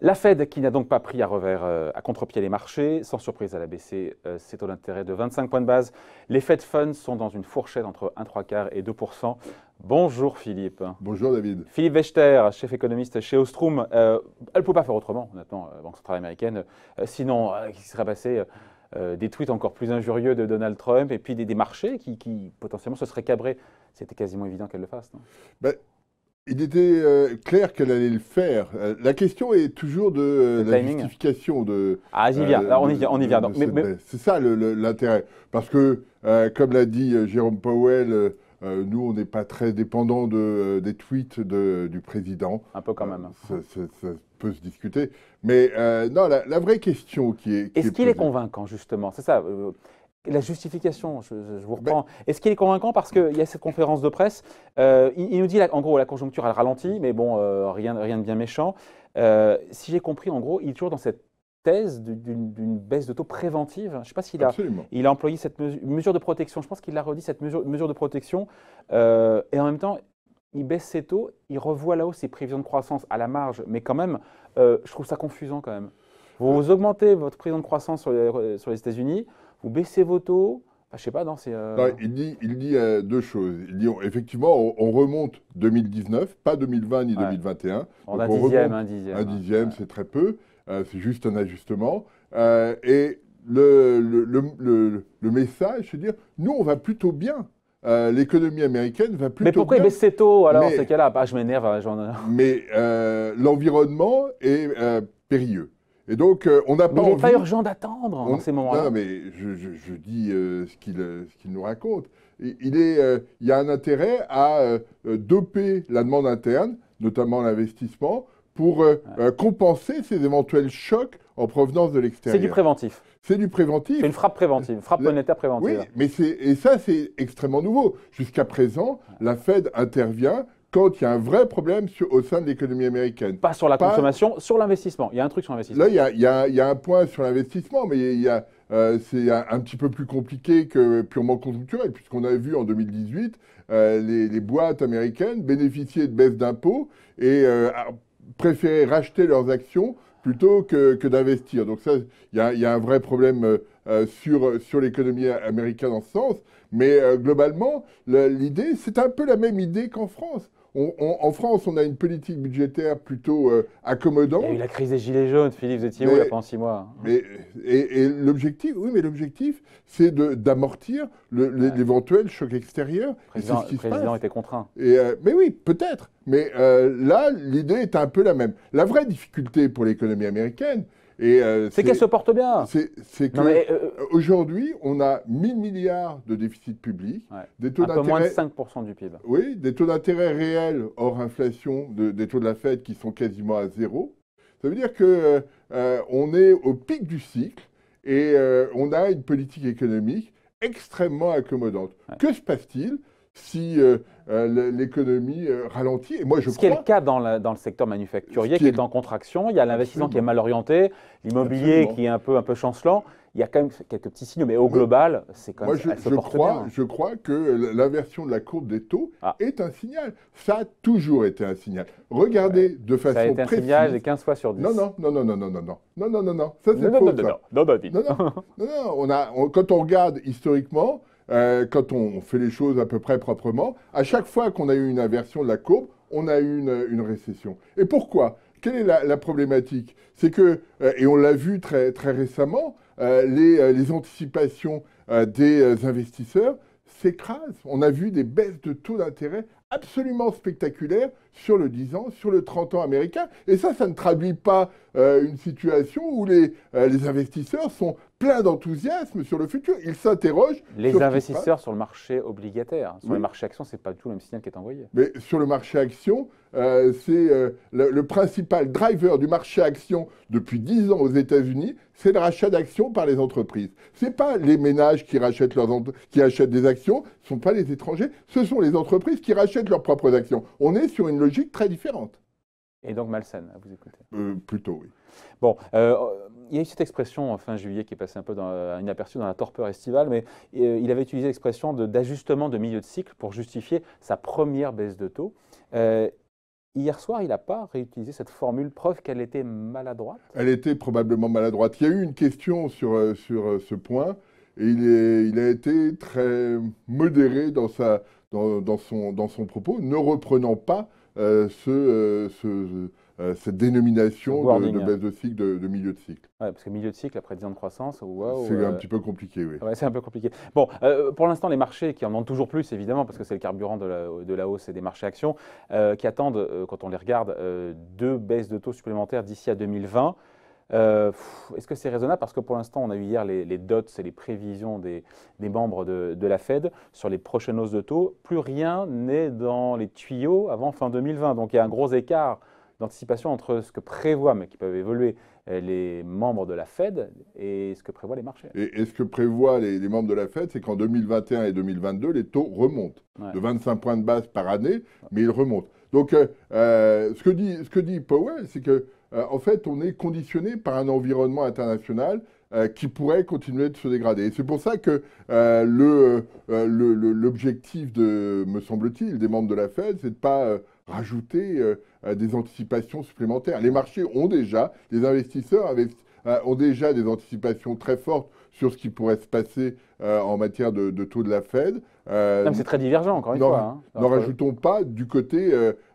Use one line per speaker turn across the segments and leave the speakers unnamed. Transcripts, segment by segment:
La Fed, qui n'a donc pas pris à revers, euh, à contre-pied les marchés, sans surprise à la BCE, euh, ses taux d'intérêt de 25 points de base. Les Fed Funds sont dans une fourchette entre 1,3 et 2 Bonjour Philippe. Bonjour David. Philippe Wechter, chef économiste chez Ostrom. Euh, elle ne peut pas faire autrement, honnêtement, la Banque centrale américaine. sinon, qu'est-ce qui serait passé euh, des tweets encore plus injurieux de Donald Trump et puis des, des marchés qui, potentiellement se seraient cabrés. C'était quasiment évident qu'elle le fasse.
Ben, il était euh, clair qu'elle allait le faire. Euh, la question est toujours de la justification de. Ah, j'y viens. on y vient. C'est ça l'intérêt. Parce que, comme l'a dit Jérôme Powell, euh, nous, on n'est pas très dépendant de, euh, des tweets du président. Un peu quand même. Euh, ça, peut se discuter. Mais non, la, vraie question qui est.
Est-ce qu'il est, convaincant, justement C'est ça. la justification, je, vous ben, reprends. Est-ce qu'il est convaincant parce qu'il y a cette conférence de presse il, nous dit, en gros, la conjoncture, elle ralentit, mais bon, rien, rien de bien méchant. si j'ai compris, en gros, il est toujours dans cette d'une baisse de taux préventive. Je ne sais pas s'il a, il a employé cette mesure, de protection. Je pense qu'il a redit cette mesure, de protection. Euh, et en même temps, il baisse ses taux, il revoit là-haut ses prévisions de croissance à la marge. Mais quand même, euh, je trouve ça confusant quand même. Vous augmentez votre prévision de croissance sur les, États-Unis, vous baissez vos taux. je je sais pas, non, c'est. Euh,
il dit, il dit deux choses. Il dit, effectivement, on, remonte 2019, pas 2020 ni 2021. On a un dixième, un dixième. c'est très peu. Euh, c'est juste un ajustement. Euh, et le, le, le, message, c'est dire, nous, on va plutôt bien. Euh, l'économie américaine va plutôt. bien. Mais pourquoi il taux alors C'est ces cas-là ah, Je m'énerve. Hein, mais l'environnement est périlleux. Et donc, on n'a pas. il n'est pas urgent
d'attendre en ces moments-là. Non,
mais je, je, dis ce qu'il nous raconte. il y a un intérêt à doper la demande interne, notamment l'investissement, pour euh, euh, compenser ces éventuels chocs en provenance de l'extérieur. C'est du préventif. C'est du préventif. C'est une frappe préventive, une frappe monétaire préventive. Oui, mais et ça, c'est extrêmement nouveau. Jusqu'à présent, la Fed intervient quand il y a un vrai problème au sein de l'économie américaine. Pas sur la consommation, sur l'investissement. Il y a un truc sur l'investissement. Là, il y, a, un point sur l'investissement, mais il euh, c'est un, petit peu plus compliqué que purement conjoncturel, puisqu'on a vu en 2018 les, boîtes américaines bénéficier de baisses d'impôts et préférer racheter leurs actions plutôt que, d'investir. Donc ça, il y, a, un vrai problème euh, euh, sur, l'économie américaine en ce sens. Mais euh, globalement, l'idée, c'est un peu la même idée qu'en France en France, on a une politique budgétaire plutôt euh, accommodante. Il y a eu
la crise des Gilets jaunes, Philippe où il n'y a pas six mois. Hein mais,
et, l'objectif, oui, mais l'objectif, c'est d'amortir l'éventuel choc extérieur. Le président, le président était contraint. Euh, mais oui, peut-être. Mais euh, là, l'idée est un peu la même. La vraie difficulté pour l'économie américaine, euh, c'est qu'elle se porte bien. C'est euh, euh, aujourd'hui, on a 1000 milliards de déficit public, des taux d'intérêt moins de
5% du PIB.
Oui, des taux d'intérêt réels hors inflation, des taux de la Fed qui sont quasiment à zéro. Ça veut dire que on est au pic du cycle et on a une politique économique extrêmement accommodante. Que se passe-t-il si l'économie ralentit. Et moi, je ce qui est le cas dans, le secteur
manufacturier qui est, en contraction, il y a l'investissement qui est mal orienté, l'immobilier qui est un peu, un peu chancelant.
Il y a quand même quelques petits signaux, mais au global, c'est quand même assez je crois, Je crois que l'inversion de la courbe des taux est un signal. Ça a toujours été un signal. Regardez de façon précise. Ça a été un signal les 15 fois sur 10. Non, non, non, non, non, non, non, non. Non, non, non, non. Ça, c'est faux, non non non, non, non, non, non, non, non, non. Non, non, non. On a, non, quand on regarde historiquement, non, euh, quand on fait les choses à peu près proprement, à chaque fois qu'on a eu une inversion de la courbe, on a eu une, récession. Et pourquoi Quelle est la, problématique C'est que, euh, et on l'a vu très, très récemment, euh, les, les, anticipations des investisseurs s'écrasent. On a vu des baisses de taux d'intérêt absolument spectaculaires sur le 10 ans, sur le 30 ans américain. Et ça, ça ne traduit pas une situation où les, les investisseurs sont plein d'enthousiasme sur le futur. il s'interroge Les investisseurs sur
le marché obligataire. Sur le marché action, ce n'est pas du tout le même signal qui est envoyé.
Mais sur le marché action, euh, c'est euh, le, principal driver du marché action depuis 10 ans aux États-Unis, c'est le rachat d'actions par les entreprises. Ce n'est pas les ménages qui, rachètent leurs qui achètent des actions, ce ne sont pas les étrangers, ce sont les entreprises qui rachètent leurs propres actions. On est sur une logique très différente.
Et donc malsaine, à vous écouter.
Euh, plutôt, oui.
Bon, il y a eu cette expression en fin juillet qui est passée un peu dans, euh, inaperçue dans la torpeur estivale, mais euh, il avait utilisé l'expression d'ajustement de, milieu de cycle pour justifier sa première baisse de taux. Euh, hier soir, il n'a pas réutilisé cette formule, preuve qu'elle était maladroite
Elle était probablement maladroite. Il y a eu une question sur, sur ce point et il, est, il a été très modéré dans, sa, dans, son, dans son propos, ne reprenant pas ce, ce euh, cette dénomination de, baisse de cycle, de, milieu de cycle.
parce que milieu de cycle, après 10 ans de croissance, wow, c'est euh, un petit peu compliqué, oui. c'est un peu compliqué. Bon, euh, pour l'instant, les marchés qui en ont toujours plus, évidemment, parce que c'est le carburant de la, hausse et des marchés actions, qui attendent, quand on les regarde, deux baisses de taux supplémentaires d'ici à 2020. Est-ce que c'est raisonnable Parce que pour l'instant, on a eu hier les, dots et les prévisions des, membres de, de, la Fed sur les prochaines hausses de taux. Plus rien n'est dans les tuyaux avant fin 2020. Donc il y a un gros écart d'anticipation entre ce que prévoient, mais qui peuvent évoluer, euh, les membres de la Fed et ce
que prévoient les marchés. Et, ce que prévoient les, membres de la Fed, c'est qu'en 2021 et 2022, les taux remontent de 25 points de base par année, mais ils remontent. Donc, euh, euh, ce, que dit, Powell, c'est qu'en fait, on est conditionné par un environnement international qui pourrait continuer de se dégrader. Et c'est pour ça que l'objectif, me semble-t-il, des membres de la Fed, c'est de ne pas rajouter euh, euh, des anticipations supplémentaires. Les marchés ont déjà, les investisseurs avec, euh, ont déjà des anticipations très fortes sur ce qui pourrait se passer en matière de, taux de la Fed. c'est très divergent, encore une fois. Hein. N'en rajoutons pas du côté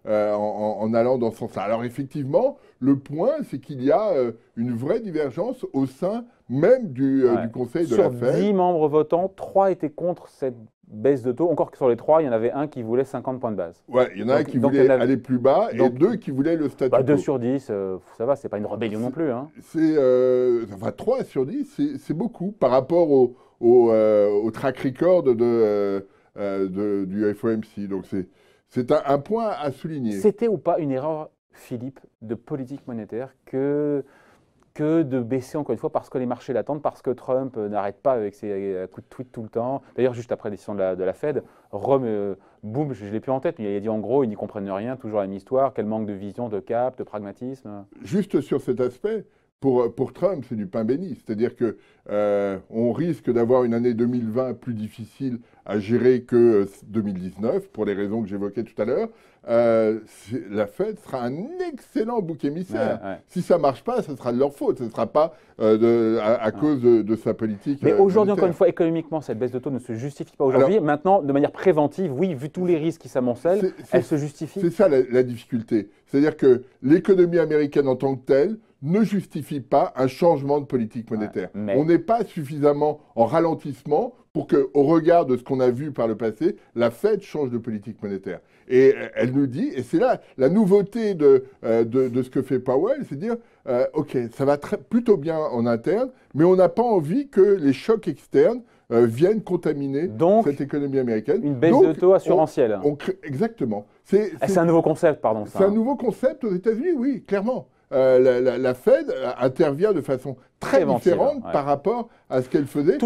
en, allant dans ce sens-là. Alors effectivement, le point, c'est qu'il y a une vraie divergence au sein même du, Conseil de la Fed. Sur 10
membres votants, 3 étaient contre cette baisse de taux, encore que sur les trois, il y en avait un qui voulait 50 points de base. Ouais, il y en a un qui voulait aller
plus bas et donc, deux qui voulaient le statut. Bah, quo. 2 sur 10, euh, ça va, c'est pas une rébellion non plus. Hein. C'est, 3 euh, sur 10, c'est beaucoup par rapport au, au, euh, track record de, du FOMC. Donc c'est c'est un, point à souligner. C'était ou pas une erreur, Philippe,
de politique monétaire que que de baisser encore une fois parce que les marchés l'attendent, parce que Trump euh, n'arrête pas avec ses euh, coups de tweet tout le temps. D'ailleurs, juste après la décision de la, Fed, Rome, euh, boum, je, ne l'ai plus en tête, mais il a dit en gros, ils n'y comprennent rien, toujours la même histoire, quel manque de vision, de cap,
de pragmatisme. Juste sur cet aspect, pour, pour Trump, c'est du pain béni. C'est-à-dire que on risque d'avoir une année 2020 plus difficile à gérer que 2019, pour les raisons que j'évoquais tout à l'heure. Euh, la Fed sera un excellent bouc émissaire. Si ça marche pas, ce sera de leur faute. Ce ne sera pas euh, à, cause de, sa politique. Mais euh, aujourd'hui, encore une
fois, économiquement, cette baisse de taux ne se justifie pas aujourd'hui. Maintenant, de manière préventive,
oui, vu tous les risques qui s'amoncellent, elle se justifie. C'est ça la difficulté. C'est-à-dire que l'économie américaine en tant que telle ne justifie pas un changement de politique monétaire. On n'est pas suffisamment en ralentissement pour qu'au regard de ce qu'on a vu par le passé, la Fed change de politique monétaire. Et euh, elle nous dit, et c'est là la nouveauté de, euh, de, ce que fait Powell, c'est dire, euh, OK, ça va très, plutôt bien en interne, mais on n'a pas envie que les chocs externes viennent contaminer cette économie américaine. Une baisse de taux assurantielle. exactement. C'est ah, un nouveau concept, pardon. C'est un nouveau concept aux États-Unis, oui, clairement. Euh, la, Fed euh, intervient de façon très différente par rapport à ce qu'elle faisait.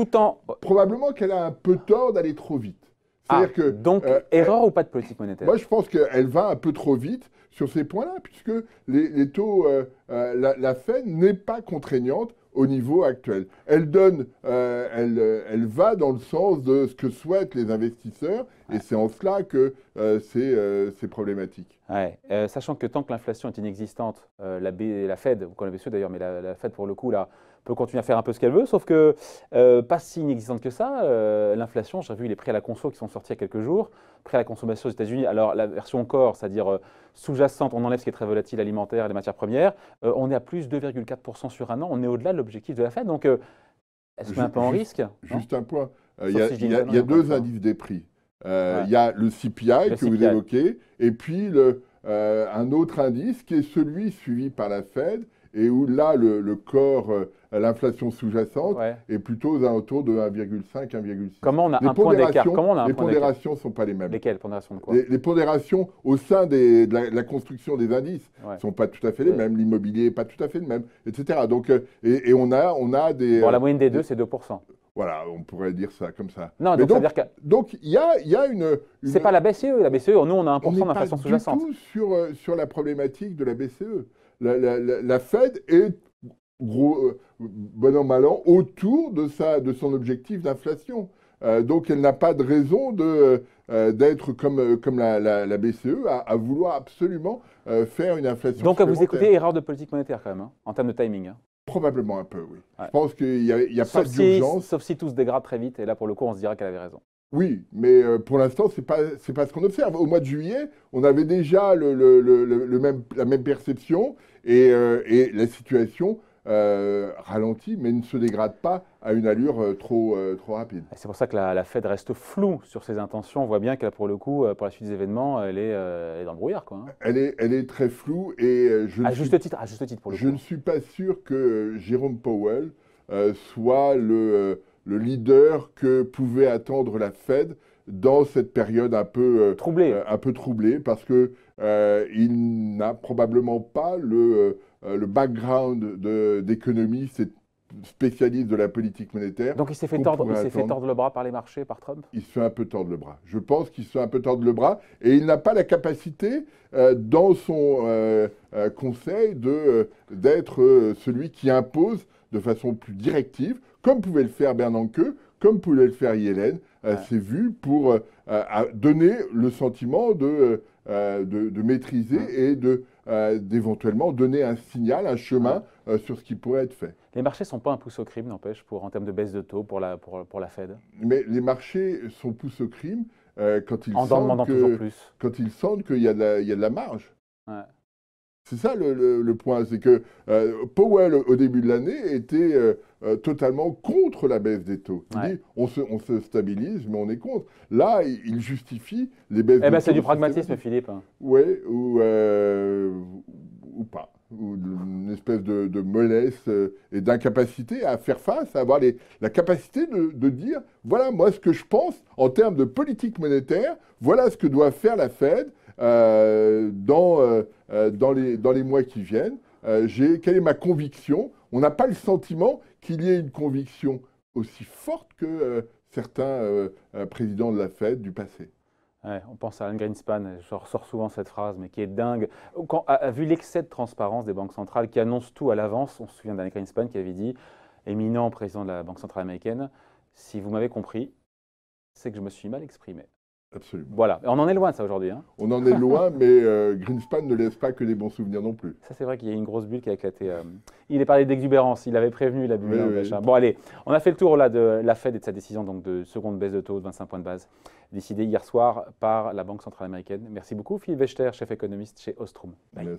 Probablement qu'elle a un peu tort d'aller trop vite. Ah, donc, euh, erreur ou pas de politique monétaire Moi, je pense qu'elle va un peu trop vite sur ces points-là, puisque les, taux, la Fed n'est pas contraignante au niveau actuel. Elle donne, euh, elle, euh, elle, va dans le sens de ce que souhaitent les investisseurs et c'est en cela que euh, c'est problématique.
sachant que tant que l'inflation est inexistante, la, B, la Fed, vous connaissez d'ailleurs, mais la, la Fed pour le coup là, peut continuer à faire un peu ce qu'elle veut, sauf que euh, pas si inexistante que ça. Euh, l'inflation, j'ai vu les prix à la conso qui sont sortis il y a quelques jours, prix à la consommation aux États-Unis. Alors la version core, c'est-à-dire euh, sous-jacente, on enlève ce qui est très volatile, alimentaire, et les matières premières, on est à plus 2,4% sur un an, on est au-delà de l'objectif de la Fed. Donc est-ce
qu'on est un peu en risque Juste un point. Il y a, deux indices des prix. Il y a le CPI que vous évoquez, et puis un autre indice qui est celui suivi par la Fed, et où là, le, corps, euh, l'inflation sous-jacente est plutôt aux de 1,5, 1,6. Comment on a les un point d'écart Les pondérations ne sont pas les mêmes. Lesquelles pondérations de quoi les, pondérations au sein des, de, la, construction des indices ne sont pas tout à fait les mêmes, l'immobilier n'est pas tout à fait le même, etc. Donc, euh, et, on, a, on a des... Bon, la moyenne des euh, deux, c'est 2%. Voilà, on pourrait dire ça comme ça. Non, donc, ça dire que... donc il y a, y a, une. C'est pas la BCE. La BCE, nous, on a 1% d'inflation sous-jacente. On n'est pas du tout sur, sur la problématique de la BCE la, Fed est euh, bon an, mal an, autour de, sa, de son objectif d'inflation. Euh, donc elle n'a pas de raison de, euh, d'être comme, comme la, BCE à, vouloir absolument faire une inflation. Donc à vous écouter, erreur
de politique monétaire quand même, hein, en termes de timing. Hein.
Probablement un peu, oui. Je pense qu'il n'y a, y a pas de d'urgence.
Sauf si tout se dégrade très vite, et là pour le coup on se dira qu'elle avait raison.
Oui, mais euh, pour l'instant, ce n'est pas, pas ce qu'on observe. Au mois de juillet, on avait déjà le, le, le, même, la même perception et, euh, et la situation euh, ralentit, mais ne se dégrade pas à une allure trop, trop rapide. C'est pour ça que la, Fed reste floue sur ses intentions. On voit bien qu'elle, pour le coup, pour la suite des événements, elle est,
dans le brouillard. Quoi, hein.
elle, est, elle est très floue et je... juste, titre, à juste titre, pour le je ne suis pas sûr que Jérôme Powell soit le le leader que pouvait attendre la Fed dans cette période un peu euh, troublée, euh, un peu troublée parce que euh, il n'a probablement pas le, le background d'économie, c'est spécialiste de la politique monétaire. Donc il s'est fait, tordre, le
bras par les marchés, par Trump
Il se fait un peu tordre le bras. Je pense qu'il se fait un peu tordre le bras et il n'a pas la capacité dans son conseil de conseil d'être celui qui impose de façon plus directive, comme pouvait le faire Bernanke, comme pouvait le faire Yellen, euh, c'est vu pour euh, donner le sentiment de, euh, de, maîtriser et de d'éventuellement donner un signal, un chemin sur ce qui pourrait être fait.
Les marchés ne sont pas un pouce au crime, n'empêche, pour, en termes de baisse de taux pour la, pour, pour la Fed
Mais les marchés sont poussés au crime quand ils Quand ils sentent qu'il y, y a de la marge. C'est ça le, point, c'est que euh, Powell, au début de l'année, était euh, euh, totalement contre la baisse des taux. Il dit, on se, stabilise, mais on est contre. Là, il, justifie les baisses eh ben, des taux. C'est du pragmatisme, Philippe. Hein. Oui, ou, pas. une espèce de, mollesse et d'incapacité à faire face, à avoir la capacité de, de dire, voilà, moi, ce que je pense en termes de politique monétaire, voilà ce que doit faire la Fed, euh, dans, euh, euh, dans, les, dans les mois qui viennent. quelle est ma conviction On n'a pas le sentiment qu'il y ait une conviction aussi forte que certains présidents de la Fed du passé.
on pense à Alan Greenspan, je ressors souvent cette phrase, mais qui est dingue. Quand, a vu l'excès de transparence des banques centrales qui annoncent tout à l'avance, on se souvient d'Alan Greenspan qui avait dit, éminent président de la Banque centrale américaine, si vous m'avez compris, c'est que je me suis mal exprimé. Absolument. Voilà, on en est loin ça aujourd'hui. Hein. on en est loin,
mais euh, Greenspan ne laisse pas que des bons souvenirs non plus.
Ça c'est vrai qu'il y a une grosse bulle qui a éclaté. Euh. Il est parlé d'exubérance, il avait prévenu la bulle. Hein, bon allez, on a fait le tour là de la Fed et de sa décision donc de seconde baisse de taux de 25 points de base décidée hier soir par la Banque centrale américaine. Merci beaucoup Philippe Wechter, chef économiste chez Ostrom.
Merci.